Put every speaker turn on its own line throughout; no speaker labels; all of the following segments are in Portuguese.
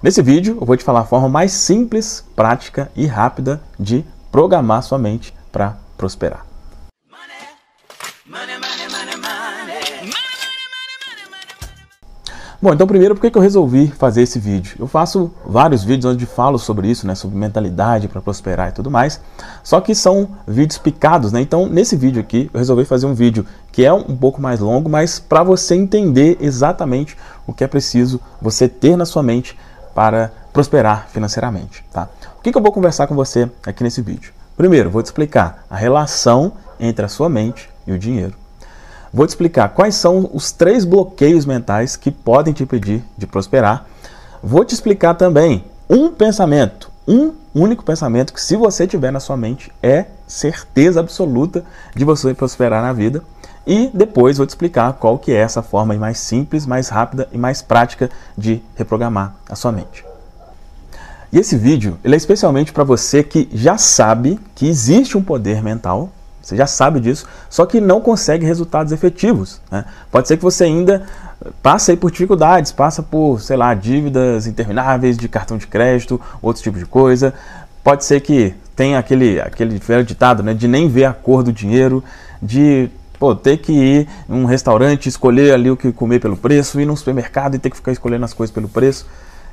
Nesse vídeo eu vou te falar a forma mais simples, prática e rápida de programar sua mente para prosperar. Bom, então primeiro, por que eu resolvi fazer esse vídeo? Eu faço vários vídeos onde falo sobre isso, né, sobre mentalidade para prosperar e tudo mais, só que são vídeos picados, né? Então, nesse vídeo aqui, eu resolvi fazer um vídeo que é um pouco mais longo, mas para você entender exatamente o que é preciso você ter na sua mente para prosperar financeiramente. Tá? O que, que eu vou conversar com você aqui nesse vídeo? Primeiro, vou te explicar a relação entre a sua mente e o dinheiro. Vou te explicar quais são os três bloqueios mentais que podem te impedir de prosperar. Vou te explicar também um pensamento, um único pensamento que, se você tiver na sua mente, é certeza absoluta de você prosperar na vida. E depois vou te explicar qual que é essa forma mais simples, mais rápida e mais prática de reprogramar a sua mente. E esse vídeo ele é especialmente para você que já sabe que existe um poder mental, você já sabe disso, só que não consegue resultados efetivos. Né? Pode ser que você ainda passe por dificuldades, passa por, sei lá, dívidas intermináveis de cartão de crédito, outro tipo de coisa. Pode ser que tenha aquele, aquele ditado né, de nem ver a cor do dinheiro, de Pô, ter que ir num restaurante, escolher ali o que comer pelo preço, ir num supermercado e ter que ficar escolhendo as coisas pelo preço.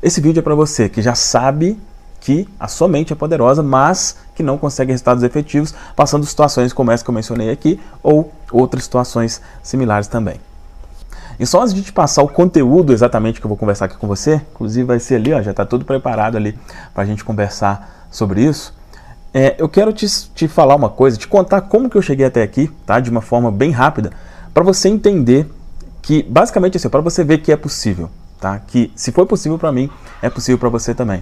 Esse vídeo é para você que já sabe que a sua mente é poderosa, mas que não consegue resultados efetivos, passando situações como essa que eu mencionei aqui ou outras situações similares também. E só antes de te passar o conteúdo exatamente que eu vou conversar aqui com você, inclusive vai ser ali, ó, já está tudo preparado ali para a gente conversar sobre isso. É, eu quero te, te falar uma coisa, te contar como que eu cheguei até aqui, tá? De uma forma bem rápida, para você entender que basicamente assim, para você ver que é possível, tá? Que se foi possível para mim, é possível para você também.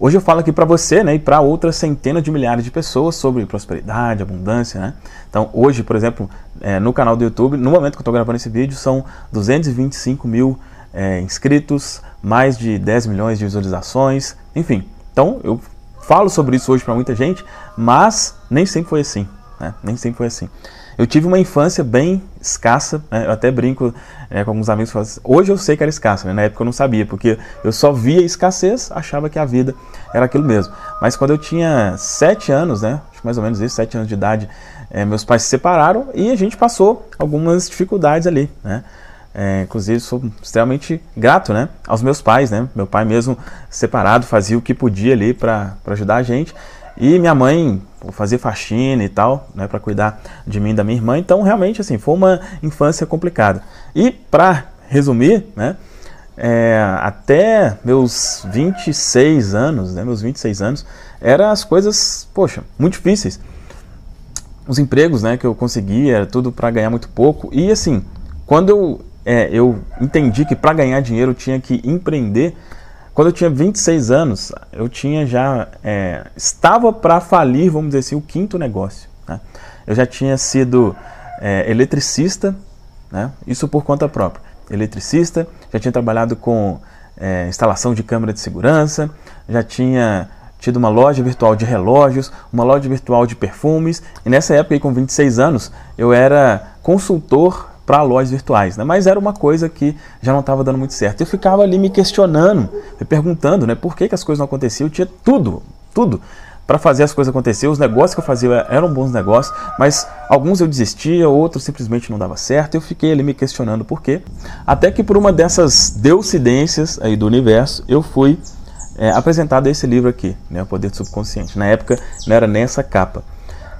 Hoje eu falo aqui para você, né, e para outras centenas de milhares de pessoas sobre prosperidade, abundância, né? Então, hoje, por exemplo, é, no canal do YouTube, no momento que eu estou gravando esse vídeo, são 225 mil é, inscritos, mais de 10 milhões de visualizações, enfim. Então, eu falo sobre isso hoje para muita gente, mas nem sempre foi assim. Né? Nem sempre foi assim. Eu tive uma infância bem escassa, né? eu até brinco né, com alguns amigos, falam, assim, hoje eu sei que era escassa, né? na época eu não sabia, porque eu só via escassez, achava que a vida era aquilo mesmo. Mas quando eu tinha sete anos, né, acho mais ou menos isso, sete anos de idade, é, meus pais se separaram e a gente passou algumas dificuldades ali, né? É, inclusive, sou extremamente grato né, aos meus pais. Né? Meu pai, mesmo separado, fazia o que podia ali para ajudar a gente. E minha mãe fazia faxina e tal, né, para cuidar de mim e da minha irmã. Então, realmente, assim, foi uma infância complicada. E, para resumir, né, é, até meus 26 anos, né, meus 26 anos, eram as coisas, poxa, muito difíceis. Os empregos, né, que eu conseguia, era tudo para ganhar muito pouco. E, assim, quando eu é, eu entendi que para ganhar dinheiro eu tinha que empreender. Quando eu tinha 26 anos, eu tinha já é, estava para falir, vamos dizer assim, o quinto negócio. Né? Eu já tinha sido é, eletricista, né? isso por conta própria. Eletricista, já tinha trabalhado com é, instalação de câmera de segurança, já tinha tido uma loja virtual de relógios, uma loja virtual de perfumes. E nessa época, aí, com 26 anos, eu era consultor para lojas virtuais, né? mas era uma coisa que já não estava dando muito certo. Eu ficava ali me questionando, me perguntando né, por que, que as coisas não aconteciam. Eu tinha tudo, tudo para fazer as coisas acontecer. Os negócios que eu fazia eram bons negócios, mas alguns eu desistia, outros simplesmente não dava certo. Eu fiquei ali me questionando por quê. Até que por uma dessas deucidências aí do universo, eu fui é, apresentado esse livro aqui, né, O Poder do Subconsciente. Na época não era nem essa capa.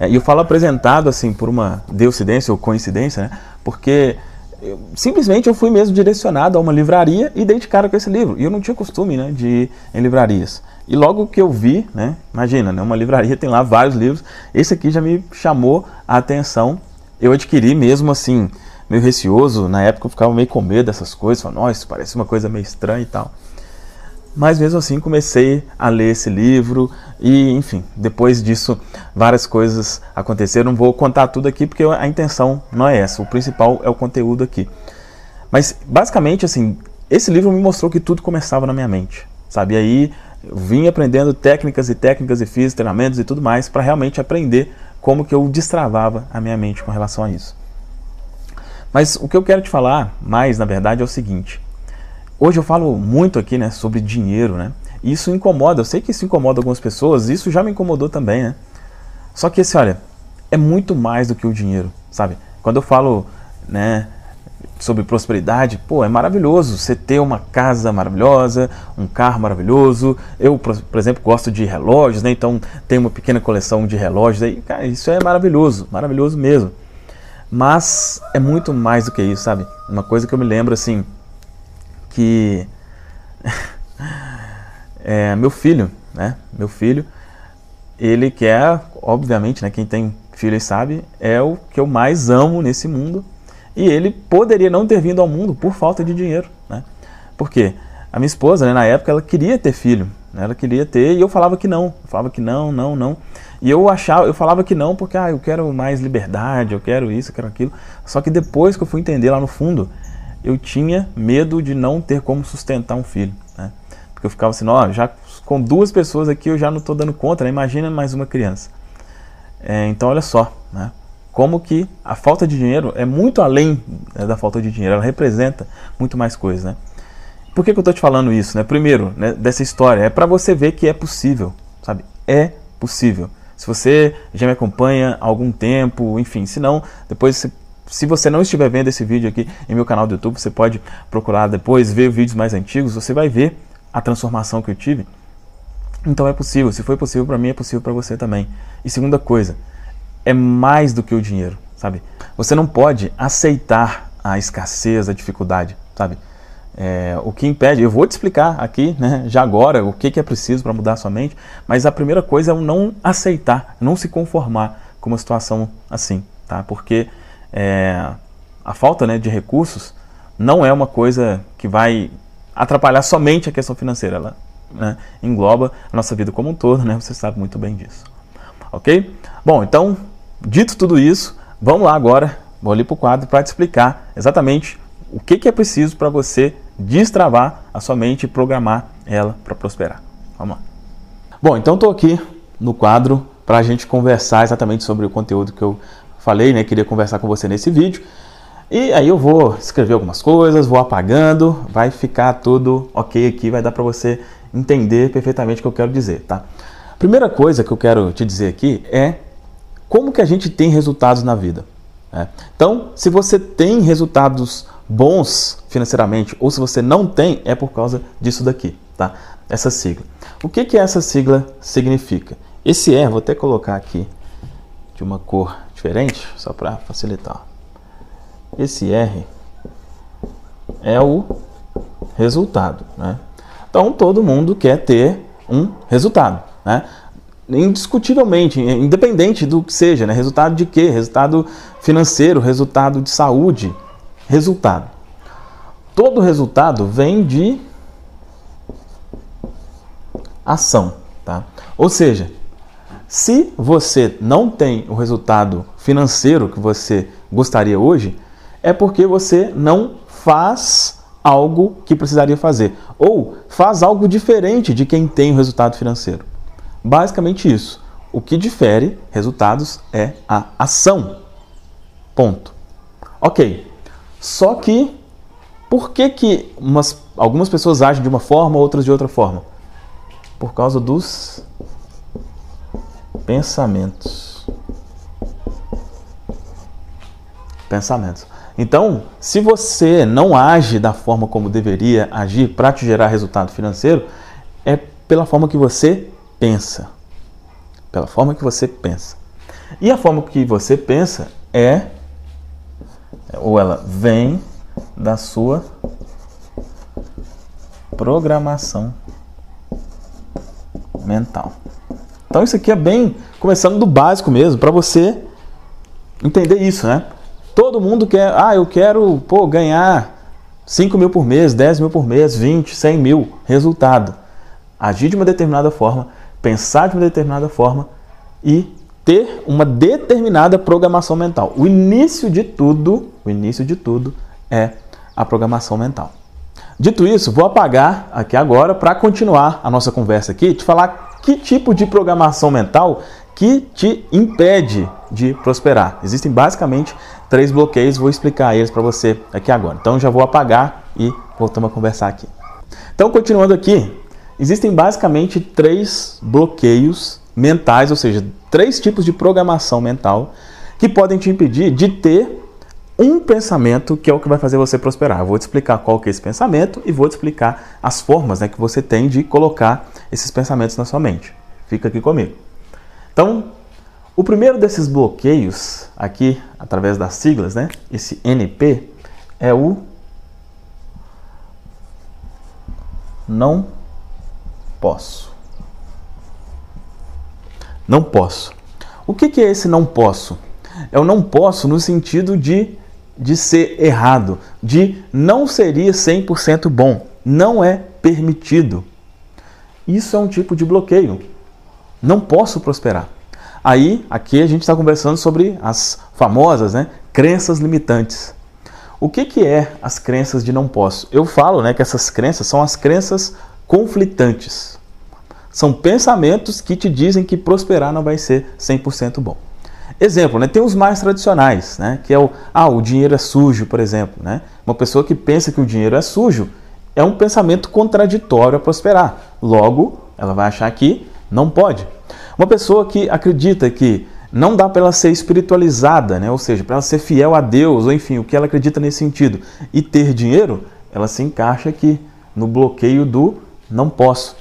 É, e eu falo apresentado assim por uma deucidência ou coincidência, né? Porque eu, simplesmente eu fui mesmo direcionado a uma livraria e dei de cara com esse livro. E eu não tinha costume né, de ir em livrarias. E logo que eu vi, né, imagina, né, uma livraria tem lá vários livros, esse aqui já me chamou a atenção. Eu adquiri mesmo assim, meio receoso, na época eu ficava meio com medo dessas coisas, falando, nossa, parece uma coisa meio estranha e tal. Mas mesmo assim comecei a ler esse livro e, enfim, depois disso várias coisas aconteceram. Não vou contar tudo aqui porque a intenção não é essa. O principal é o conteúdo aqui. Mas basicamente assim, esse livro me mostrou que tudo começava na minha mente, sabe? aí, aí vim aprendendo técnicas e técnicas e fiz treinamentos e tudo mais para realmente aprender como que eu destravava a minha mente com relação a isso. Mas o que eu quero te falar mais, na verdade, é o seguinte: Hoje eu falo muito aqui, né, sobre dinheiro, né? isso incomoda, eu sei que isso incomoda algumas pessoas, isso já me incomodou também, né? Só que esse, olha, é muito mais do que o dinheiro, sabe? Quando eu falo, né, sobre prosperidade, pô, é maravilhoso você ter uma casa maravilhosa, um carro maravilhoso. Eu, por exemplo, gosto de relógios, né? Então, tenho uma pequena coleção de relógios aí. Cara, isso é maravilhoso, maravilhoso mesmo. Mas é muito mais do que isso, sabe? Uma coisa que eu me lembro assim, que é, meu filho, né? Meu filho, ele quer, obviamente, né? Quem tem filhos sabe, é o que eu mais amo nesse mundo. E ele poderia não ter vindo ao mundo por falta de dinheiro, né? Porque a minha esposa, né, na época, ela queria ter filho, né? ela queria ter, e eu falava que não, eu falava que não, não, não. E eu achava, eu falava que não porque ah, eu quero mais liberdade, eu quero isso, eu quero aquilo. Só que depois que eu fui entender lá no fundo eu tinha medo de não ter como sustentar um filho. Né? Porque eu ficava assim, ó, já com duas pessoas aqui eu já não estou dando conta, né? imagina mais uma criança. É, então olha só, né? como que a falta de dinheiro é muito além né, da falta de dinheiro, ela representa muito mais coisas. Né? Por que, que eu estou te falando isso? Né? Primeiro, né, dessa história, é para você ver que é possível, sabe? É possível. Se você já me acompanha há algum tempo, enfim, se não, depois você se você não estiver vendo esse vídeo aqui em meu canal do YouTube, você pode procurar depois, ver vídeos mais antigos, você vai ver a transformação que eu tive. Então é possível, se foi possível para mim, é possível para você também. E segunda coisa, é mais do que o dinheiro, sabe? Você não pode aceitar a escassez, a dificuldade, sabe? É, o que impede, eu vou te explicar aqui, né, já agora, o que, que é preciso para mudar a sua mente, mas a primeira coisa é não aceitar, não se conformar com uma situação assim, tá? Porque é, a falta né, de recursos não é uma coisa que vai atrapalhar somente a questão financeira. Ela né, engloba a nossa vida como um todo, né? Você sabe muito bem disso. Ok? Bom, então, dito tudo isso, vamos lá agora. Vou ali para o quadro para te explicar exatamente o que, que é preciso para você destravar a sua mente e programar ela para prosperar. Vamos lá. Bom, então estou aqui no quadro para a gente conversar exatamente sobre o conteúdo que eu falei, né? Queria conversar com você nesse vídeo. E aí eu vou escrever algumas coisas, vou apagando, vai ficar tudo ok aqui, vai dar para você entender perfeitamente o que eu quero dizer, tá? Primeira coisa que eu quero te dizer aqui é como que a gente tem resultados na vida. Né? Então, se você tem resultados bons financeiramente ou se você não tem, é por causa disso daqui, tá? Essa sigla. O que que essa sigla significa? Esse R, vou até colocar aqui de uma cor diferente, só para facilitar. Esse R é o resultado, né? Então todo mundo quer ter um resultado, né? Indiscutivelmente, independente do que seja, né? Resultado de quê? Resultado financeiro, resultado de saúde, resultado. Todo resultado vem de ação, tá? Ou seja, se você não tem o resultado financeiro que você gostaria hoje, é porque você não faz algo que precisaria fazer ou faz algo diferente de quem tem o resultado financeiro. Basicamente isso. O que difere resultados é a ação. Ponto. OK. Só que por que, que umas, algumas pessoas agem de uma forma, outras de outra forma? Por causa dos pensamentos. Pensamentos. Então, se você não age da forma como deveria agir para te gerar resultado financeiro, é pela forma que você pensa. Pela forma que você pensa. E a forma que você pensa é ou ela vem da sua programação mental. Então isso aqui é bem começando do básico mesmo, para você entender isso, né? Todo mundo quer, ah, eu quero pô, ganhar 5 mil por mês, 10 mil por mês, 20, 100 mil, resultado. Agir de uma determinada forma, pensar de uma determinada forma e ter uma determinada programação mental. O início de tudo, o início de tudo é a programação mental. Dito isso, vou apagar aqui agora para continuar a nossa conversa aqui, te falar que tipo de programação mental que te impede de prosperar? Existem basicamente três bloqueios, vou explicar eles para você aqui agora. Então já vou apagar e voltamos a conversar aqui. Então continuando aqui, existem basicamente três bloqueios mentais, ou seja, três tipos de programação mental que podem te impedir de ter um pensamento que é o que vai fazer você prosperar. Eu vou te explicar qual que é esse pensamento e vou te explicar as formas né, que você tem de colocar esses pensamentos na sua mente. Fica aqui comigo. Então, o primeiro desses bloqueios aqui, através das siglas, né, esse NP, é o não posso. Não posso. O que, que é esse não posso? É o não posso no sentido de de ser errado, de não seria 100% bom, não é permitido. Isso é um tipo de bloqueio. Não posso prosperar. Aí, aqui a gente está conversando sobre as famosas né, crenças limitantes. O que, que é as crenças de não posso? Eu falo né, que essas crenças são as crenças conflitantes. São pensamentos que te dizem que prosperar não vai ser 100% bom. Exemplo, né? tem os mais tradicionais, né? que é o, ah, o dinheiro é sujo, por exemplo. Né? Uma pessoa que pensa que o dinheiro é sujo é um pensamento contraditório a prosperar. Logo, ela vai achar que não pode. Uma pessoa que acredita que não dá para ela ser espiritualizada, né? ou seja, para ela ser fiel a Deus, ou enfim, o que ela acredita nesse sentido, e ter dinheiro, ela se encaixa aqui no bloqueio do não posso.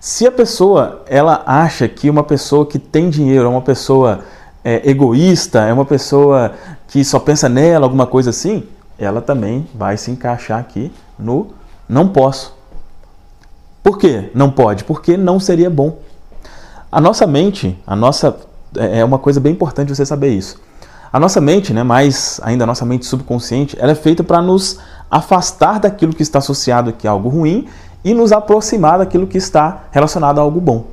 Se a pessoa ela acha que uma pessoa que tem dinheiro é uma pessoa é, egoísta, é uma pessoa que só pensa nela, alguma coisa assim, ela também vai se encaixar aqui no não posso. Por que não pode? Porque não seria bom. A nossa mente, a nossa é, é uma coisa bem importante você saber isso. A nossa mente, né, mais ainda a nossa mente subconsciente, ela é feita para nos afastar daquilo que está associado aqui a algo ruim e nos aproximar daquilo que está relacionado a algo bom.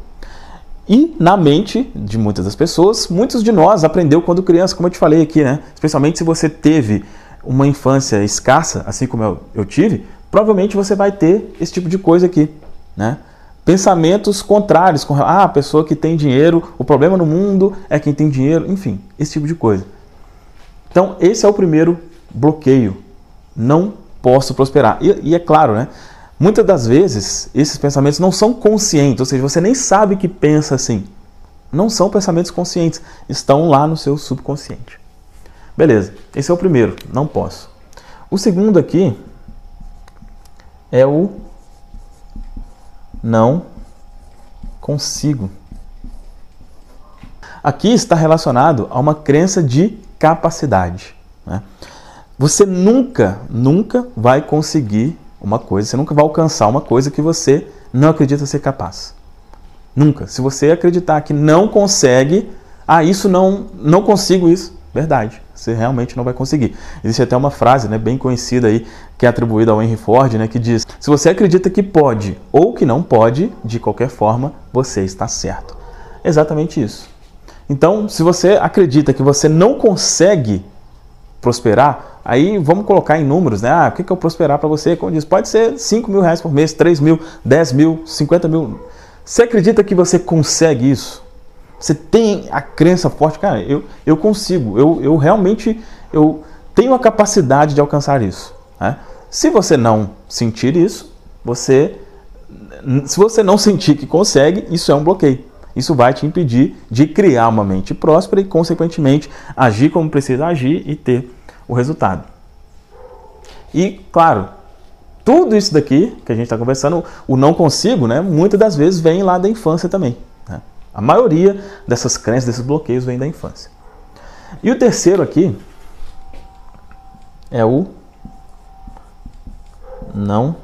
E na mente de muitas das pessoas, muitos de nós aprendeu quando criança, como eu te falei aqui, né? Especialmente se você teve uma infância escassa, assim como eu, eu tive, provavelmente você vai ter esse tipo de coisa aqui, né? Pensamentos contrários, com ah, a pessoa que tem dinheiro, o problema no mundo é quem tem dinheiro, enfim, esse tipo de coisa. Então, esse é o primeiro bloqueio. Não posso prosperar. E, e é claro, né? Muitas das vezes, esses pensamentos não são conscientes, ou seja, você nem sabe que pensa assim. Não são pensamentos conscientes, estão lá no seu subconsciente. Beleza, esse é o primeiro, não posso. O segundo aqui é o não consigo. Aqui está relacionado a uma crença de capacidade. Né? Você nunca, nunca vai conseguir uma coisa, você nunca vai alcançar uma coisa que você não acredita ser capaz. Nunca. Se você acreditar que não consegue, ah, isso não, não consigo isso. Verdade, você realmente não vai conseguir. Existe até uma frase né, bem conhecida aí, que é atribuída ao Henry Ford, né, que diz: Se você acredita que pode ou que não pode, de qualquer forma, você está certo. Exatamente isso. Então, se você acredita que você não consegue prosperar, aí vamos colocar em números, né? Ah, o que, que é o prosperar para você? Como diz, pode ser 5 mil reais por mês, 3 mil, 10 mil, 50 mil. Você acredita que você consegue isso? Você tem a crença forte, cara, eu, eu consigo, eu, eu realmente eu tenho a capacidade de alcançar isso. Né? Se você não sentir isso, você se você não sentir que consegue, isso é um bloqueio. Isso vai te impedir de criar uma mente próspera e, consequentemente, agir como precisa agir e ter o resultado. E, claro, tudo isso daqui que a gente está conversando, o não consigo, né, muitas das vezes vem lá da infância também. Né? A maioria dessas crenças, desses bloqueios, vem da infância. E o terceiro aqui é o não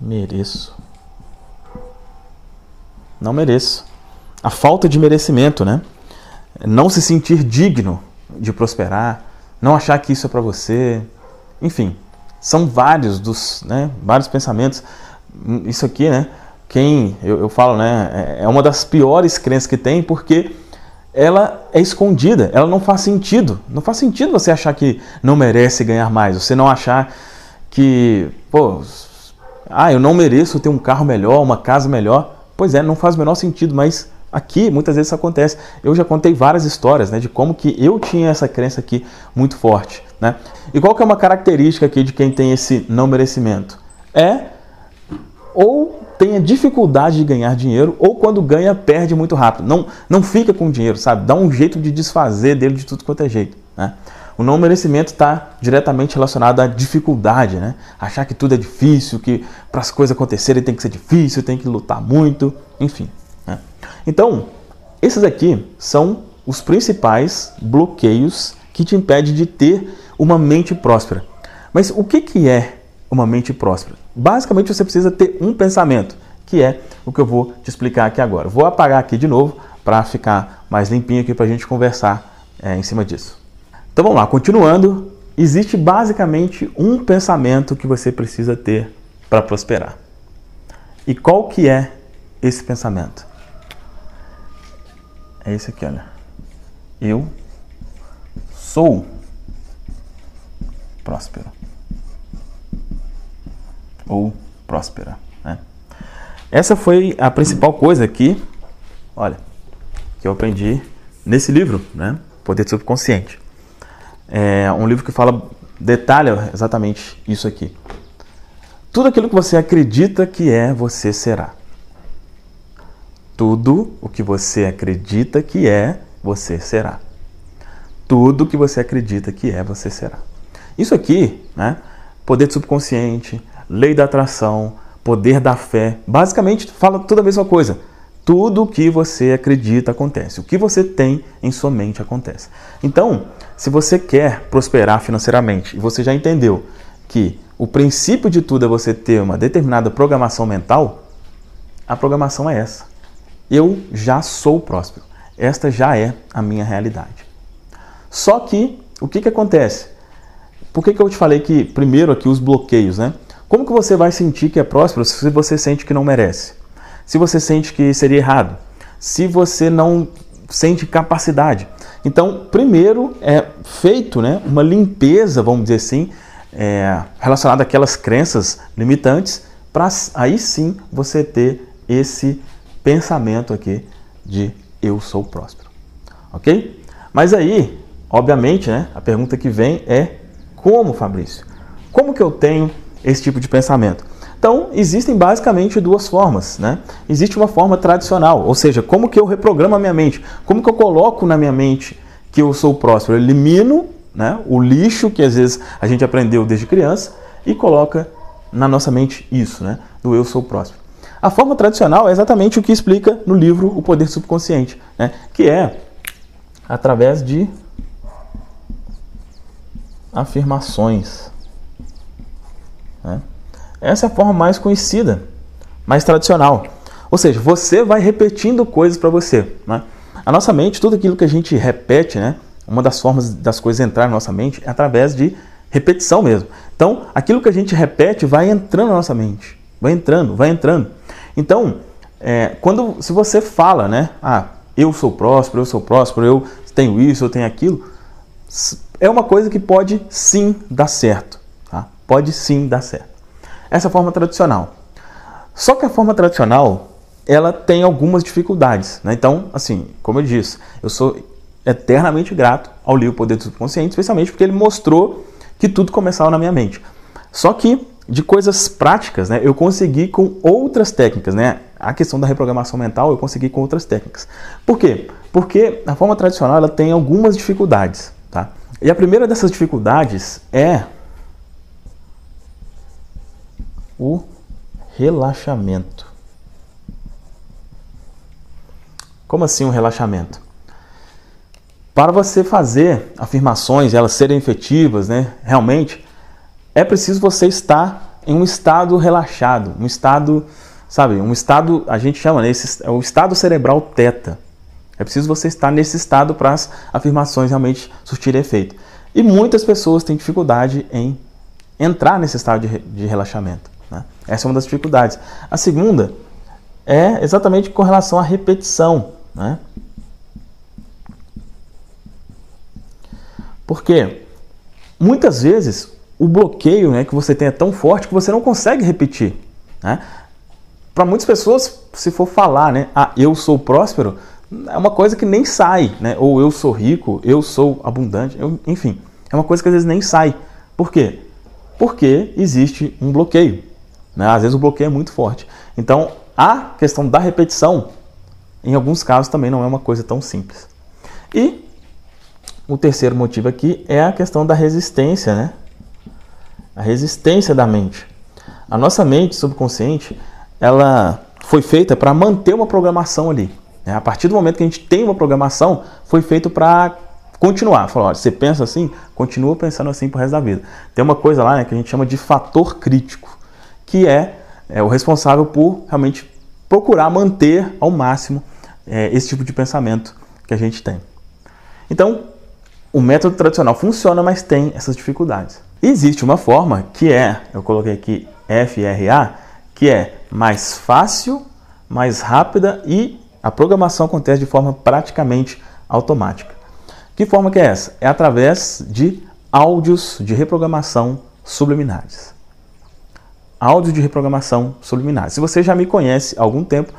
mereço. Não mereço. A falta de merecimento, né? Não se sentir digno de prosperar, não achar que isso é para você. Enfim, são vários dos, né, vários pensamentos. Isso aqui, né? Quem eu, eu falo, né? É, é uma das piores crenças que tem, porque ela é escondida, ela não faz sentido. Não faz sentido você achar que não merece ganhar mais, você não achar que, pô, ah, eu não mereço ter um carro melhor, uma casa melhor. Pois é, não faz o menor sentido, mas aqui muitas vezes isso acontece. Eu já contei várias histórias né, de como que eu tinha essa crença aqui muito forte. Né? E qual que é uma característica aqui de quem tem esse não merecimento? É ou tenha dificuldade de ganhar dinheiro ou quando ganha perde muito rápido. Não, não fica com dinheiro, sabe? Dá um jeito de desfazer dele de tudo quanto é jeito. Né? O não merecimento está diretamente relacionado à dificuldade, né? Achar que tudo é difícil, que para as coisas acontecerem tem que ser difícil, tem que lutar muito, enfim. Né? Então, esses aqui são os principais bloqueios que te impedem de ter uma mente próspera. Mas o que, que é uma mente próspera? Basicamente, você precisa ter um pensamento, que é o que eu vou te explicar aqui agora. Vou apagar aqui de novo para ficar mais limpinho aqui para a gente conversar é, em cima disso. Então vamos lá, continuando. Existe basicamente um pensamento que você precisa ter para prosperar. E qual que é esse pensamento? É esse aqui, olha. Eu sou próspero. Ou próspera. Né? Essa foi a principal coisa aqui, olha, que eu aprendi nesse livro, né? Poder Subconsciente. É um livro que fala, detalha exatamente isso aqui. Tudo aquilo que você acredita que é, você será. Tudo o que você acredita que é, você será. Tudo o que você acredita que é, você será. Isso aqui, né? Poder subconsciente, lei da atração, poder da fé, basicamente fala toda a mesma coisa. Tudo o que você acredita acontece. O que você tem em sua mente acontece. Então, se você quer prosperar financeiramente e você já entendeu que o princípio de tudo é você ter uma determinada programação mental, a programação é essa. Eu já sou próspero. Esta já é a minha realidade. Só que, o que, que acontece? Por que, que eu te falei que, primeiro aqui, os bloqueios, né? Como que você vai sentir que é próspero se você sente que não merece? se você sente que seria errado, se você não sente capacidade. Então, primeiro é feito né, uma limpeza, vamos dizer assim, é, relacionada àquelas crenças limitantes, para aí sim você ter esse pensamento aqui de eu sou próspero. Ok? Mas aí, obviamente, né, a pergunta que vem é como, Fabrício? Como que eu tenho esse tipo de pensamento? Então, existem basicamente duas formas. Né? Existe uma forma tradicional, ou seja, como que eu reprogramo a minha mente? Como que eu coloco na minha mente que eu sou próspero? Eu elimino né, o lixo que às vezes a gente aprendeu desde criança e coloca na nossa mente isso, né, do eu sou próspero. A forma tradicional é exatamente o que explica no livro O Poder Subconsciente, né, que é através de afirmações. Né? Essa é a forma mais conhecida, mais tradicional. Ou seja, você vai repetindo coisas para você. Né? A nossa mente, tudo aquilo que a gente repete, né? uma das formas das coisas entrar na nossa mente é através de repetição mesmo. Então, aquilo que a gente repete vai entrando na nossa mente. Vai entrando, vai entrando. Então, é, quando se você fala, né? Ah, eu sou próspero, eu sou próspero, eu tenho isso, eu tenho aquilo. É uma coisa que pode sim dar certo. Tá? Pode sim dar certo essa forma tradicional. Só que a forma tradicional ela tem algumas dificuldades. Né? Então, assim, como eu disse, eu sou eternamente grato ao livro Poder do Subconsciente, especialmente porque ele mostrou que tudo começava na minha mente. Só que de coisas práticas, né, eu consegui com outras técnicas, né? A questão da reprogramação mental eu consegui com outras técnicas. Por quê? Porque a forma tradicional ela tem algumas dificuldades, tá? E a primeira dessas dificuldades é o relaxamento. Como assim um relaxamento? Para você fazer afirmações, elas serem efetivas, né, realmente, é preciso você estar em um estado relaxado, um estado, sabe, um estado, a gente chama, né, esse, é o estado cerebral teta. É preciso você estar nesse estado para as afirmações realmente surtirem efeito. E muitas pessoas têm dificuldade em entrar nesse estado de, de relaxamento. Né? Essa é uma das dificuldades. A segunda é exatamente com relação à repetição. Né? Porque muitas vezes o bloqueio né, que você tem é tão forte que você não consegue repetir. Né? Para muitas pessoas, se for falar, né, ah, eu sou próspero, é uma coisa que nem sai, né? Ou eu sou rico, eu sou abundante, eu, enfim, é uma coisa que às vezes nem sai. Por quê? Porque existe um bloqueio. Né? Às vezes o bloqueio é muito forte. Então, a questão da repetição, em alguns casos, também não é uma coisa tão simples. E o terceiro motivo aqui é a questão da resistência, né? A resistência da mente. A nossa mente subconsciente, ela foi feita para manter uma programação ali. Né? A partir do momento que a gente tem uma programação, foi feito para continuar. Falou, olha, você pensa assim, continua pensando assim o resto da vida. Tem uma coisa lá né, que a gente chama de fator crítico que é, é o responsável por realmente procurar manter ao máximo é, esse tipo de pensamento que a gente tem. Então, o método tradicional funciona, mas tem essas dificuldades. Existe uma forma que é, eu coloquei aqui FRA, que é mais fácil, mais rápida e a programação acontece de forma praticamente automática. Que forma que é essa? É através de áudios de reprogramação subliminares áudios de reprogramação subliminar. Se você já me conhece há algum tempo,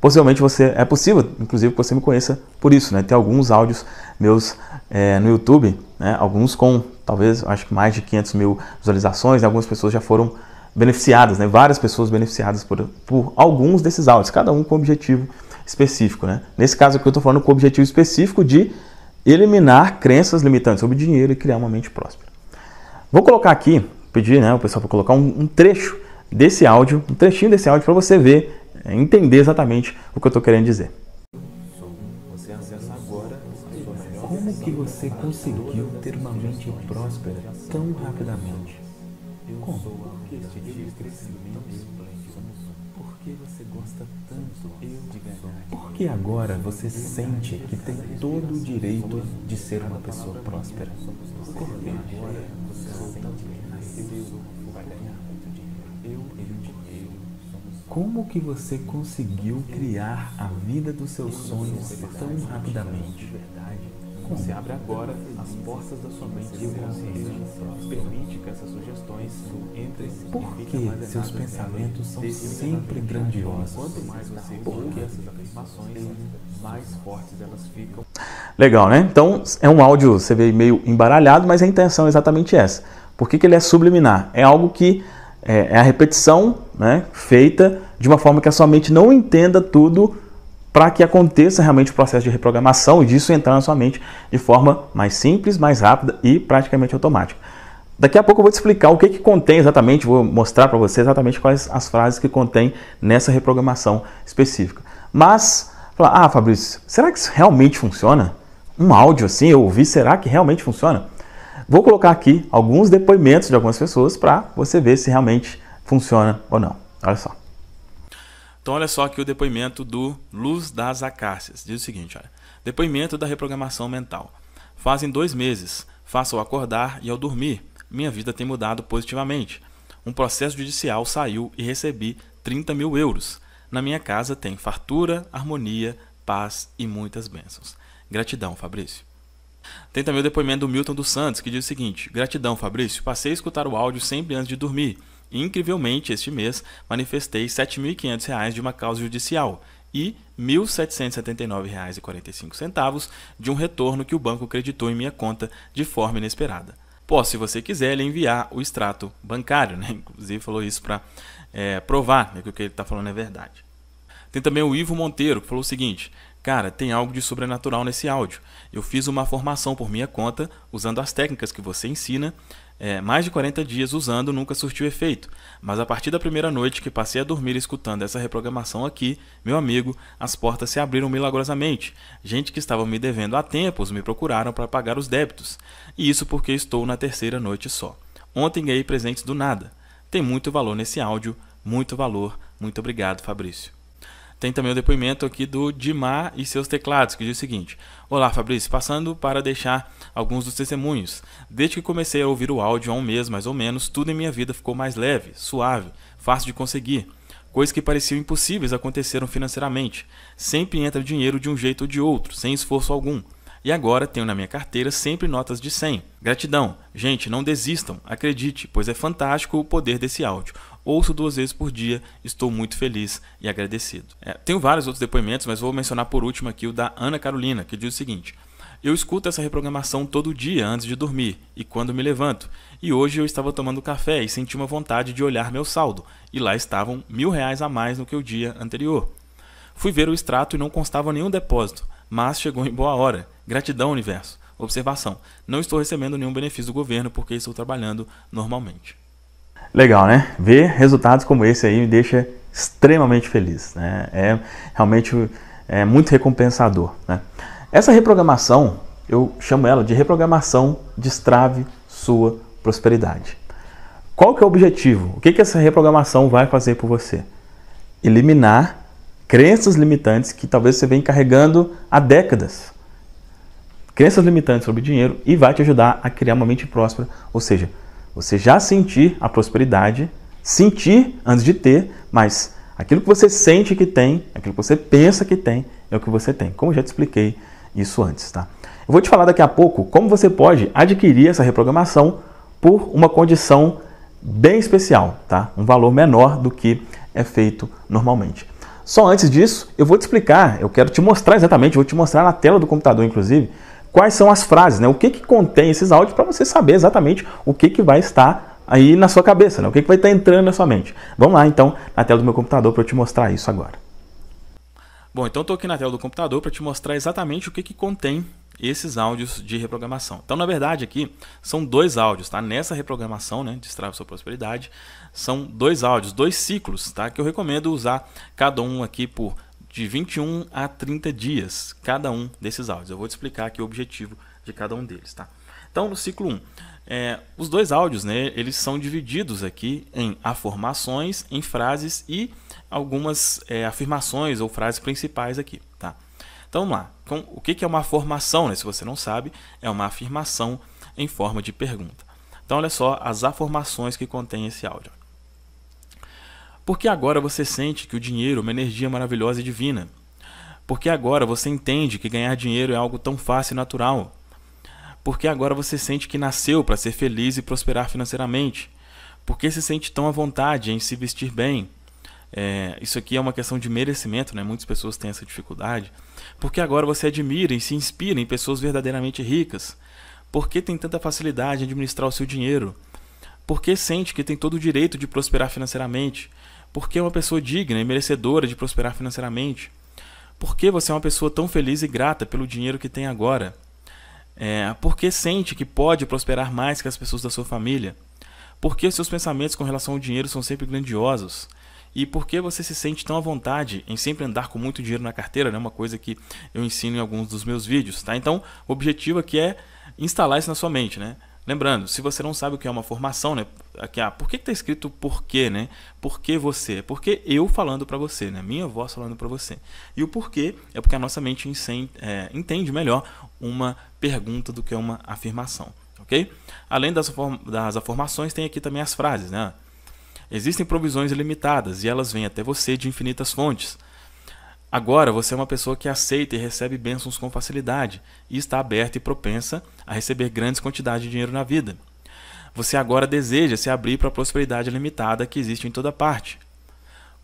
possivelmente você é possível, inclusive, que você me conheça por isso, né? Tem alguns áudios meus é, no YouTube, né? Alguns com talvez acho que mais de 500 mil visualizações, né? algumas pessoas já foram beneficiadas, né? Várias pessoas beneficiadas por, por alguns desses áudios, cada um com objetivo específico, né? Nesse caso aqui eu estou falando com o objetivo específico de eliminar crenças limitantes sobre dinheiro e criar uma mente próspera. Vou colocar aqui, pedir, né, o pessoal para colocar um, um trecho desse áudio, um trechinho desse áudio, para você ver, é, entender exatamente o que eu estou querendo dizer. Como que você conseguiu ter uma mente próspera tão rapidamente? Como? Por que você gosta tanto Por que agora você sente que tem todo o direito de ser uma pessoa próspera? Por que agora você sente que nasceu para ganhar? eu e o dinheiro Como que você conseguiu criar a vida dos seus sonhos tão rapidamente? Como? Você abre agora as portas da sua mente consciente. Permite que essas sugestões entrem Por que seus né? pensamentos são sempre grandiosos? Quanto mais você ouve essas afirmações, mais fortes elas ficam. Legal, né? Então é um áudio, você vê meio embaralhado, mas a intenção é exatamente essa. Por que, que ele é subliminar? É algo que é, é, a repetição né, feita de uma forma que a sua mente não entenda tudo para que aconteça realmente o processo de reprogramação e disso entrar na sua mente de forma mais simples, mais rápida e praticamente automática. Daqui a pouco eu vou te explicar o que, que contém exatamente, vou mostrar para você exatamente quais as frases que contém nessa reprogramação específica. Mas, falar, ah, Fabrício, será que isso realmente funciona? Um áudio assim, eu ouvi, será que realmente funciona? Vou colocar aqui alguns depoimentos de algumas pessoas para você ver se realmente funciona ou não. Olha só. Então olha só aqui o depoimento do Luz das Acácias. Diz o seguinte, olha. Depoimento da reprogramação mental. Fazem dois meses. Faço ao acordar e ao dormir. Minha vida tem mudado positivamente. Um processo judicial saiu e recebi 30 mil euros. Na minha casa tem fartura, harmonia, paz e muitas bênçãos. Gratidão, Fabrício. Tem também o depoimento do Milton dos Santos, que diz o seguinte: Gratidão, Fabrício. Passei a escutar o áudio sempre antes de dormir. E, incrivelmente, este mês manifestei R$ 7.500 de uma causa judicial e R$ 1.779,45 de um retorno que o banco creditou em minha conta de forma inesperada. Pô, se você quiser, ele enviar o extrato bancário, né? Inclusive falou isso para é, eh, provar né, que o que ele está falando é verdade. Tem também o Ivo Monteiro, que falou o seguinte: Cara, tem algo de sobrenatural nesse áudio. Eu fiz uma formação por minha conta, usando as técnicas que você ensina. É, mais de 40 dias usando nunca surtiu efeito, mas a partir da primeira noite que passei a dormir escutando essa reprogramação aqui, meu amigo, as portas se abriram milagrosamente. Gente que estava me devendo há tempos me procuraram para pagar os débitos, e isso porque estou na terceira noite só. Ontem ganhei presentes do nada. Tem muito valor nesse áudio, muito valor. Muito obrigado, Fabrício. Tem também o depoimento aqui do Dimar e seus teclados, que diz o seguinte: Olá, Fabrício, passando para deixar alguns dos testemunhos. Desde que comecei a ouvir o áudio há um mês mais ou menos, tudo em minha vida ficou mais leve, suave, fácil de conseguir. Coisas que pareciam impossíveis aconteceram financeiramente. Sempre entra dinheiro de um jeito ou de outro, sem esforço algum. E agora tenho na minha carteira sempre notas de 100. Gratidão. Gente, não desistam, acredite, pois é fantástico o poder desse áudio. Ouço duas vezes por dia, estou muito feliz e agradecido. É, tenho vários outros depoimentos, mas vou mencionar por último aqui o da Ana Carolina, que diz o seguinte: eu escuto essa reprogramação todo dia antes de dormir e quando me levanto. E hoje eu estava tomando café e senti uma vontade de olhar meu saldo, e lá estavam mil reais a mais do que o dia anterior. Fui ver o extrato e não constava nenhum depósito, mas chegou em boa hora. Gratidão, universo. Observação: não estou recebendo nenhum benefício do governo porque estou trabalhando normalmente. Legal, né? Ver resultados como esse aí me deixa extremamente feliz, né? É realmente é muito recompensador, né? Essa reprogramação, eu chamo ela de reprogramação destrave sua prosperidade. Qual que é o objetivo? O que, que essa reprogramação vai fazer por você? Eliminar crenças limitantes que talvez você venha carregando há décadas. Crenças limitantes sobre dinheiro e vai te ajudar a criar uma mente próspera, ou seja, você já sentir a prosperidade, sentir antes de ter, mas aquilo que você sente que tem, aquilo que você pensa que tem, é o que você tem. Como eu já te expliquei isso antes, tá? Eu vou te falar daqui a pouco como você pode adquirir essa reprogramação por uma condição bem especial, tá? Um valor menor do que é feito normalmente. Só antes disso, eu vou te explicar, eu quero te mostrar exatamente, vou te mostrar na tela do computador, inclusive, quais são as frases, né? O que, que contém esses áudios para você saber exatamente o que, que vai estar aí na sua cabeça, né? O que, que vai estar tá entrando na sua mente. Vamos lá, então, na tela do meu computador para eu te mostrar isso agora. Bom, então estou aqui na tela do computador para te mostrar exatamente o que, que contém esses áudios de reprogramação. Então, na verdade, aqui são dois áudios, tá? Nessa reprogramação, né, Destrava Sua Prosperidade, são dois áudios, dois ciclos, tá? Que eu recomendo usar cada um aqui por de 21 a 30 dias, cada um desses áudios. Eu vou te explicar aqui o objetivo de cada um deles, tá? Então, no ciclo 1, é, os dois áudios, né, eles são divididos aqui em afirmações, em frases e algumas é, afirmações ou frases principais aqui, tá? Então, vamos lá. Então, o que é uma afirmação? né? Se você não sabe, é uma afirmação em forma de pergunta. Então, olha só as afirmações que contém esse áudio. Porque agora você sente que o dinheiro é uma energia maravilhosa e divina. Porque agora você entende que ganhar dinheiro é algo tão fácil e natural. Porque agora você sente que nasceu para ser feliz e prosperar financeiramente. Porque se sente tão à vontade em se vestir bem. É, isso aqui é uma questão de merecimento, né? Muitas pessoas têm essa dificuldade. Porque agora você admira e se inspira em pessoas verdadeiramente ricas. Porque tem tanta facilidade em administrar o seu dinheiro. Porque sente que tem todo o direito de prosperar financeiramente porque é uma pessoa digna e merecedora de prosperar financeiramente? Porque você é uma pessoa tão feliz e grata pelo dinheiro que tem agora? É, porque sente que pode prosperar mais que as pessoas da sua família? Porque seus pensamentos com relação ao dinheiro são sempre grandiosos? E por que você se sente tão à vontade em sempre andar com muito dinheiro na carteira? É né? uma coisa que eu ensino em alguns dos meus vídeos, tá? Então, o objetivo aqui é instalar isso na sua mente, né? Lembrando, se você não sabe o que é uma formação, né? Aqui, ah, por que está escrito porquê, né? Por que você? Porque eu falando para você, né? Minha voz falando para você. E o porquê é porque a nossa mente é, entende melhor uma pergunta do que uma afirmação, ok? Além das, das afirmações, tem aqui também as frases, né? Existem provisões ilimitadas e elas vêm até você de infinitas fontes. Agora você é uma pessoa que aceita e recebe bênçãos com facilidade e está aberta e propensa a receber grandes quantidades de dinheiro na vida. Você agora deseja se abrir para a prosperidade limitada que existe em toda parte.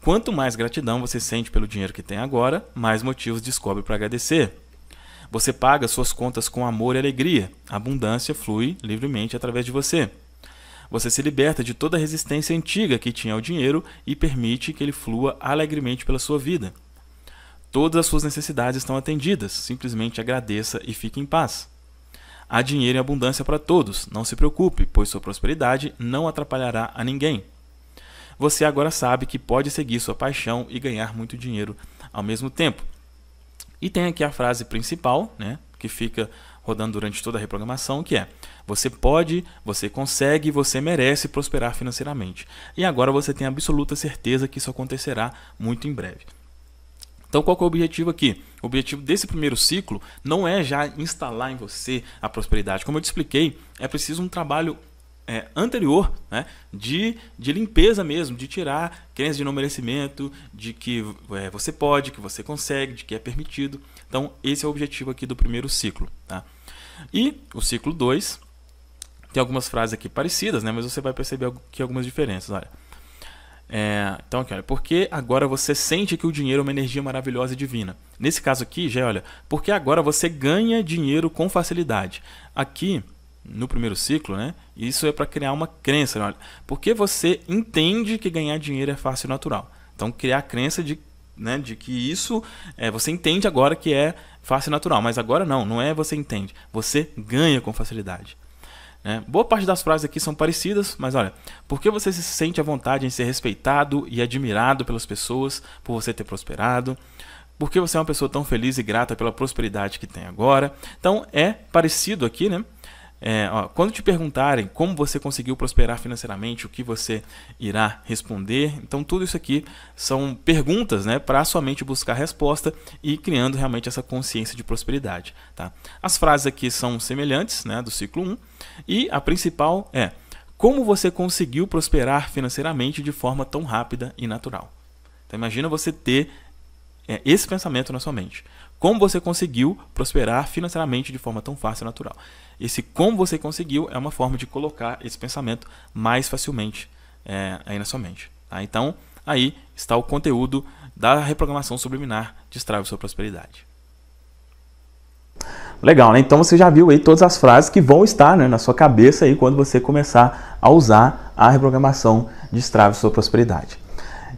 Quanto mais gratidão você sente pelo dinheiro que tem agora, mais motivos descobre para agradecer. Você paga suas contas com amor e alegria. A abundância flui livremente através de você. Você se liberta de toda a resistência antiga que tinha ao dinheiro e permite que ele flua alegremente pela sua vida. Todas as suas necessidades estão atendidas. Simplesmente agradeça e fique em paz. Há dinheiro em abundância para todos. Não se preocupe, pois sua prosperidade não atrapalhará a ninguém. Você agora sabe que pode seguir sua paixão e ganhar muito dinheiro ao mesmo tempo. E tem aqui a frase principal, né, que fica rodando durante toda a reprogramação, que é: você pode, você consegue, você merece prosperar financeiramente. E agora você tem absoluta certeza que isso acontecerá muito em breve. Então, qual é o objetivo aqui? O objetivo desse primeiro ciclo não é já instalar em você a prosperidade. Como eu te expliquei, é preciso um trabalho é, anterior né, de, de limpeza mesmo, de tirar crenças de não merecimento, de que é, você pode, que você consegue, de que é permitido. Então, esse é o objetivo aqui do primeiro ciclo. Tá? E o ciclo 2 tem algumas frases aqui parecidas, né, mas você vai perceber que algumas diferenças. Olha. É, então aqui, olha, porque agora você sente que o dinheiro é uma energia maravilhosa e divina. Nesse caso aqui, já olha, porque agora você ganha dinheiro com facilidade. Aqui, no primeiro ciclo, né? Isso é para criar uma crença, olha, porque você entende que ganhar dinheiro é fácil e natural. Então criar a crença de né, de que isso é, você entende agora que é fácil e natural, mas agora não, não é você entende, você ganha com facilidade. Né? Boa parte das frases aqui são parecidas, mas olha, por que você se sente à vontade em ser respeitado e admirado pelas pessoas por você ter prosperado? Por que você é uma pessoa tão feliz e grata pela prosperidade que tem agora? Então é parecido aqui, né? É, ó, quando te perguntarem como você conseguiu prosperar financeiramente, o que você irá responder? Então, tudo isso aqui são perguntas né, para sua mente buscar resposta e criando realmente essa consciência de prosperidade. Tá? As frases aqui são semelhantes né, do ciclo 1 e a principal é como você conseguiu prosperar financeiramente de forma tão rápida e natural. Então, imagina você ter é, esse pensamento na sua mente. Como você conseguiu prosperar financeiramente de forma tão fácil e natural. Esse como você conseguiu é uma forma de colocar esse pensamento mais facilmente é, aí na sua mente. Tá? Então, aí está o conteúdo da reprogramação subliminar Destrave Sua Prosperidade. Legal, né? Então você já viu aí todas as frases que vão estar né, na sua cabeça aí quando você começar a usar a reprogramação Destrave Sua Prosperidade.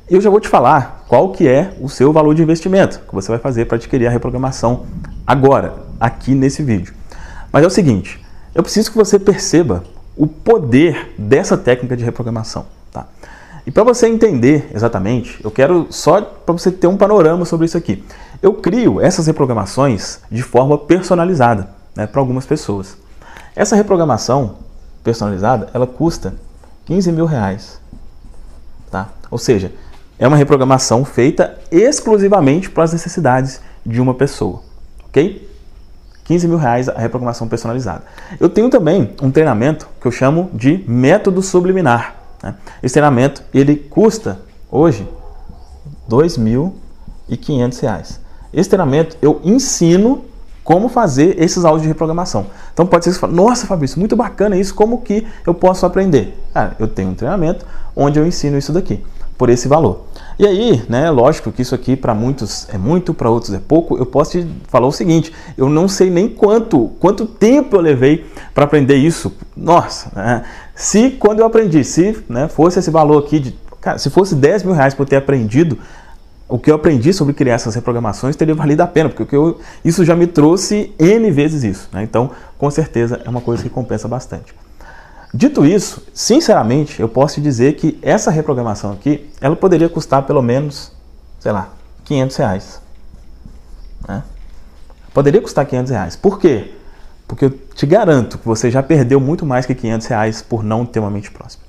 Eu já vou te falar qual que é o seu valor de investimento que você vai fazer para adquirir a reprogramação agora, aqui nesse vídeo. Mas é o seguinte, eu preciso que você perceba o poder dessa técnica de reprogramação. Tá? E para você entender exatamente, eu quero só para você ter um panorama sobre isso aqui. Eu crio essas reprogramações de forma personalizada né, para algumas pessoas. Essa reprogramação personalizada, ela custa 15 mil reais. Tá? Ou seja, é uma reprogramação feita exclusivamente para as necessidades de uma pessoa. Ok? 15 mil reais a reprogramação personalizada. Eu tenho também um treinamento que eu chamo de método subliminar. Né? Esse treinamento ele custa hoje R$ 2.500. Esse treinamento eu ensino como fazer esses áudios de reprogramação. Então pode ser que você fale, nossa Fabrício, muito bacana isso, como que eu posso aprender? Cara, eu tenho um treinamento onde eu ensino isso daqui por esse valor. E aí, né, lógico que isso aqui para muitos é muito, para outros é pouco. Eu posso te falar o seguinte, eu não sei nem quanto, quanto tempo eu levei para aprender isso. Nossa, né? se quando eu aprendi, se né, fosse esse valor aqui, de, cara, se fosse 10 mil reais eu ter aprendido, o que eu aprendi sobre criar essas reprogramações teria valido a pena, porque eu, isso já me trouxe N vezes isso. Né? Então, com certeza, é uma coisa que compensa bastante. Dito isso, sinceramente, eu posso te dizer que essa reprogramação aqui, ela poderia custar pelo menos, sei lá, 500 reais. Né? Poderia custar 500 reais. Por quê? Porque eu te garanto que você já perdeu muito mais que 500 reais por não ter uma mente próxima.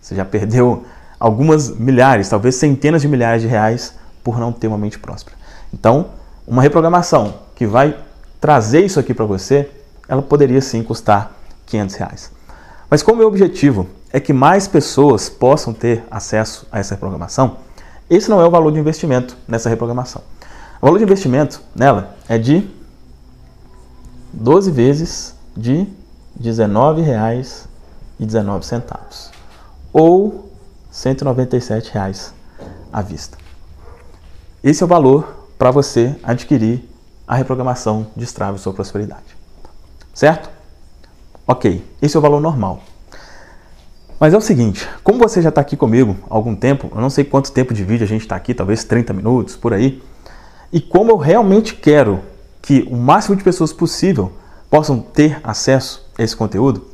Você já perdeu algumas milhares, talvez centenas de milhares de reais por não ter uma mente próspera. Então, uma reprogramação que vai trazer isso aqui para você, ela poderia sim custar 500 reais. Mas como é meu objetivo é que mais pessoas possam ter acesso a essa reprogramação, esse não é o valor de investimento nessa reprogramação. O valor de investimento nela é de 12 vezes de R$ 19,19 ou R$ à vista. Esse é o valor para você adquirir a reprogramação de e Sua Prosperidade. Certo? Ok, esse é o valor normal. Mas é o seguinte, como você já está aqui comigo há algum tempo, eu não sei quanto tempo de vídeo a gente está aqui, talvez 30 minutos, por aí, e como eu realmente quero que o máximo de pessoas possível possam ter acesso a esse conteúdo,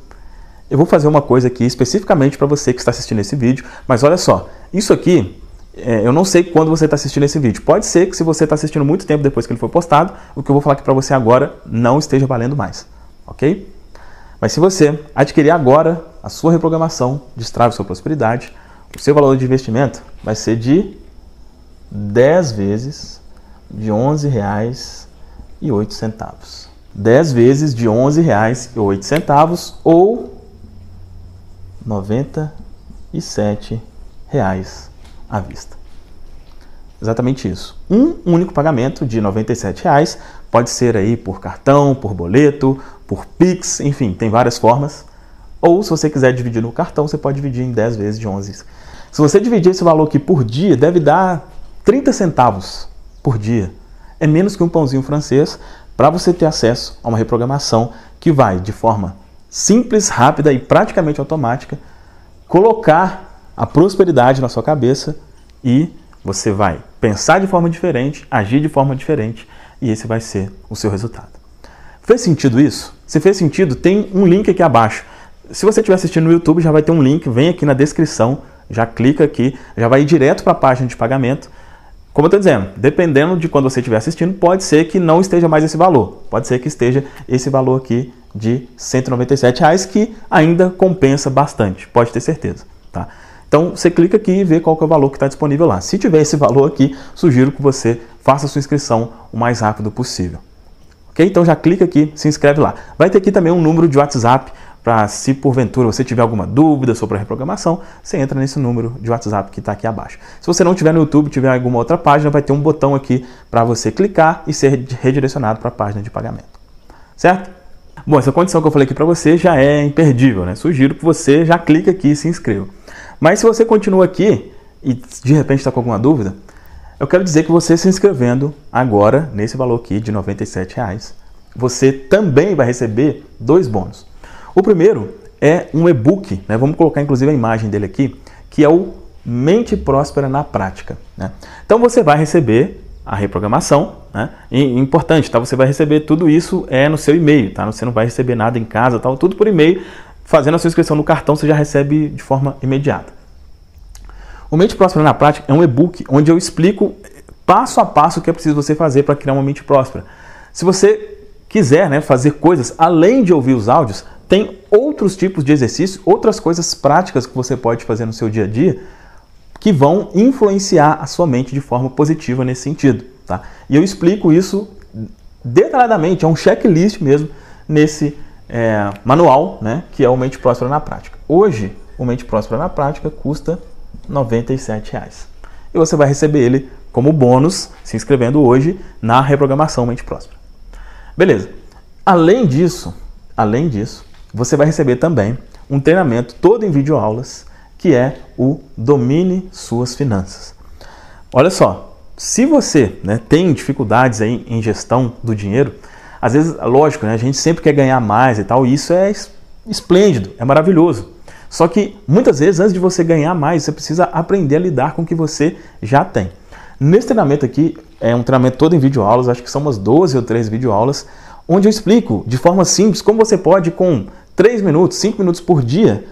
eu vou fazer uma coisa aqui especificamente para você que está assistindo esse vídeo, mas olha só, isso aqui, é, eu não sei quando você está assistindo esse vídeo. Pode ser que se você está assistindo muito tempo depois que ele foi postado, o que eu vou falar aqui para você agora não esteja valendo mais, ok? Mas se você adquirir agora a sua reprogramação Destrave Sua Prosperidade, o seu valor de investimento vai ser de 10 vezes de R$ 11,08. 10 vezes de R$ 11,08 ou R$ 97,00 à vista. Exatamente isso. Um único pagamento de R$ 97,00 pode ser aí por cartão, por boleto por Pix, enfim, tem várias formas. Ou se você quiser dividir no cartão, você pode dividir em 10 vezes de 11. Se você dividir esse valor aqui por dia, deve dar 30 centavos por dia. É menos que um pãozinho francês para você ter acesso a uma reprogramação que vai de forma simples, rápida e praticamente automática colocar a prosperidade na sua cabeça e você vai pensar de forma diferente, agir de forma diferente e esse vai ser o seu resultado. Fez sentido isso? Se fez sentido, tem um link aqui abaixo. Se você estiver assistindo no YouTube, já vai ter um link, vem aqui na descrição, já clica aqui, já vai direto para a página de pagamento. Como eu estou dizendo, dependendo de quando você estiver assistindo, pode ser que não esteja mais esse valor. Pode ser que esteja esse valor aqui de R$197,00, reais que ainda compensa bastante, pode ter certeza. Tá? Então você clica aqui e vê qual que é o valor que está disponível lá. Se tiver esse valor aqui, sugiro que você faça a sua inscrição o mais rápido possível. Ok? Então já clica aqui, se inscreve lá. Vai ter aqui também um número de WhatsApp para se porventura você tiver alguma dúvida sobre a reprogramação, você entra nesse número de WhatsApp que está aqui abaixo. Se você não tiver no YouTube, tiver alguma outra página, vai ter um botão aqui para você clicar e ser redirecionado para a página de pagamento. Certo? Bom, essa condição que eu falei aqui para você já é imperdível, né? Sugiro que você já clique aqui e se inscreva. Mas se você continua aqui e de repente está com alguma dúvida, eu quero dizer que você se inscrevendo agora nesse valor aqui de R$ 97,00, você também vai receber dois bônus. O primeiro é um e-book, né? vamos colocar inclusive a imagem dele aqui, que é o Mente Próspera na Prática. Né? Então você vai receber a reprogramação, né? E, importante, tá? Você vai receber tudo isso é no seu e-mail, tá? Você não vai receber nada em casa, tal, tudo por e-mail. Fazendo a sua inscrição no cartão, você já recebe de forma imediata. O Mente Próspera na Prática é um e-book onde eu explico eh, passo a passo o que é preciso você fazer para criar uma mente próspera. Se você quiser né, fazer coisas além de ouvir os áudios, tem outros tipos de exercícios, outras coisas práticas que você pode fazer no seu dia a dia que vão influenciar a sua mente de forma positiva nesse sentido. Tá? E eu explico isso detalhadamente, é um checklist mesmo nesse é, manual, né, que é o Mente Próspera na Prática. Hoje, o Mente Próspera na Prática custa R$ reais. E você vai receber ele como bônus se inscrevendo hoje na reprogramação Mente Próspera. Beleza. Além disso, além disso, você vai receber também um treinamento todo em videoaulas que é o Domine Suas Finanças. Olha só, se você né, tem dificuldades aí em gestão do dinheiro, às vezes, lógico, né, a gente sempre quer ganhar mais e tal, e isso é esplêndido, é maravilhoso. Só que muitas vezes, antes de você ganhar mais, você precisa aprender a lidar com o que você já tem. Nesse treinamento aqui, é um treinamento todo em videoaulas, acho que são umas 12 ou 13 videoaulas, onde eu explico de forma simples como você pode, com 3 minutos, 5 minutos por dia,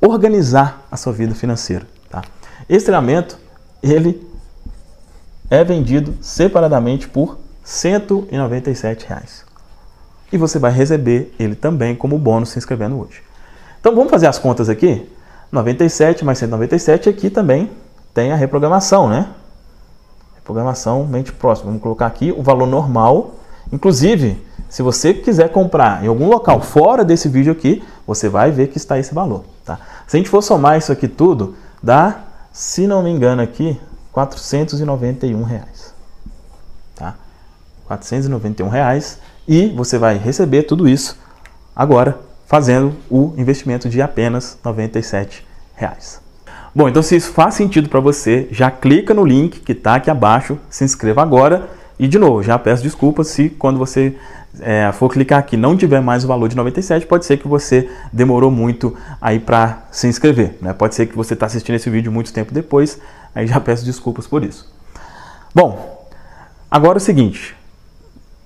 organizar a sua vida financeira. Tá? Esse treinamento, ele é vendido separadamente por R$ 197. Reais. E você vai receber ele também como bônus se inscrevendo hoje. Então vamos fazer as contas aqui? 97 mais 197 aqui também tem a reprogramação, né? Reprogramação mente próxima. Vamos colocar aqui o valor normal. Inclusive, se você quiser comprar em algum local fora desse vídeo aqui, você vai ver que está esse valor, tá? Se a gente for somar isso aqui tudo, dá, se não me engano aqui, 491 reais, tá? 491 reais e você vai receber tudo isso agora fazendo o investimento de apenas R$ 97. Bom, então se isso faz sentido para você, já clica no link que está aqui abaixo, se inscreva agora e de novo, já peço desculpas se quando você é, for clicar aqui não tiver mais o valor de R$ 97, pode ser que você demorou muito aí para se inscrever, né? Pode ser que você está assistindo esse vídeo muito tempo depois, aí já peço desculpas por isso. Bom, agora é o seguinte,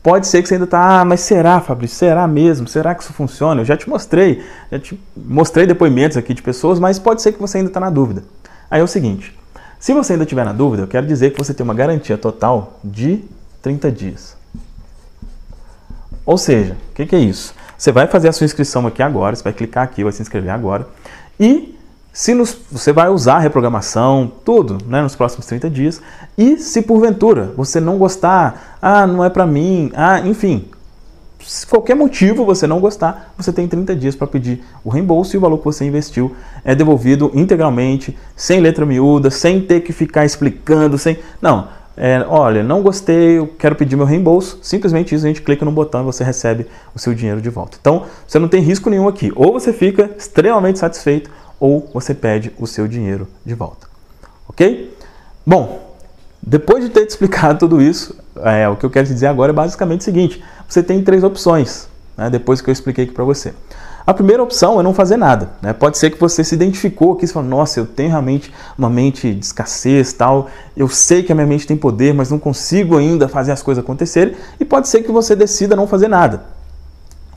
Pode ser que você ainda tá, ah, mas será, Fabrício? Será mesmo? Será que isso funciona? Eu já te mostrei, já te mostrei depoimentos aqui de pessoas, mas pode ser que você ainda está na dúvida. Aí é o seguinte, se você ainda tiver na dúvida, eu quero dizer que você tem uma garantia total de 30 dias. Ou seja, o que, que é isso? Você vai fazer a sua inscrição aqui agora, você vai clicar aqui, vai se inscrever agora. E se nos, você vai usar a reprogramação, tudo, né, nos próximos 30 dias. E se porventura você não gostar, ah, não é para mim, ah, enfim, se qualquer motivo você não gostar, você tem 30 dias para pedir o reembolso e o valor que você investiu é devolvido integralmente, sem letra miúda, sem ter que ficar explicando, sem. Não. É, olha, não gostei, eu quero pedir meu reembolso. Simplesmente isso, a gente clica no botão e você recebe o seu dinheiro de volta. Então, você não tem risco nenhum aqui. Ou você fica extremamente satisfeito, ou você pede o seu dinheiro de volta. Ok? Bom, depois de ter te explicado tudo isso, é, o que eu quero te dizer agora é basicamente o seguinte: você tem três opções, né, depois que eu expliquei aqui para você. A primeira opção é não fazer nada. Né? Pode ser que você se identificou aqui e falou, nossa, eu tenho realmente uma mente de escassez tal, eu sei que a minha mente tem poder, mas não consigo ainda fazer as coisas acontecerem. E pode ser que você decida não fazer nada.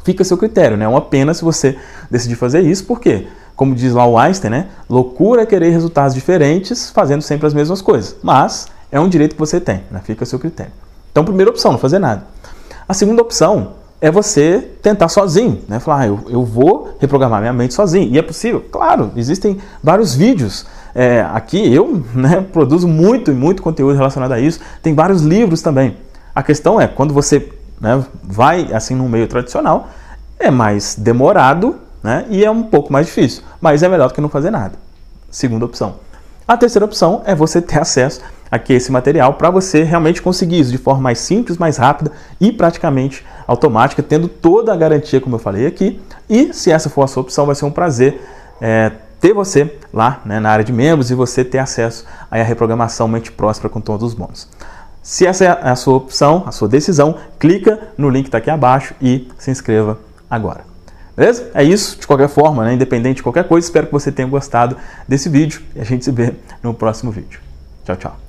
Fica a seu critério, né? É uma pena se você decidir fazer isso, por quê? Como diz lá o Einstein, né? Loucura é querer resultados diferentes fazendo sempre as mesmas coisas. Mas é um direito que você tem, né? fica a seu critério. Então, primeira opção, não fazer nada. A segunda opção é você tentar sozinho, né? Falar, ah, eu, eu vou reprogramar minha mente sozinho. E é possível? Claro, existem vários vídeos. É, aqui eu né, produzo muito e muito conteúdo relacionado a isso. Tem vários livros também. A questão é, quando você né, vai assim no meio tradicional, é mais demorado né? E é um pouco mais difícil, mas é melhor do que não fazer nada. Segunda opção. A terceira opção é você ter acesso aqui a esse material para você realmente conseguir isso de forma mais simples, mais rápida e praticamente automática, tendo toda a garantia, como eu falei aqui. E se essa for a sua opção, vai ser um prazer é, ter você lá né, na área de membros e você ter acesso à reprogramação mente próspera com todos os bônus. Se essa é a sua opção, a sua decisão, clica no link que está aqui abaixo e se inscreva agora. Beleza? É isso, de qualquer forma, né? independente de qualquer coisa, espero que você tenha gostado desse vídeo e a gente se vê no próximo vídeo. Tchau, tchau.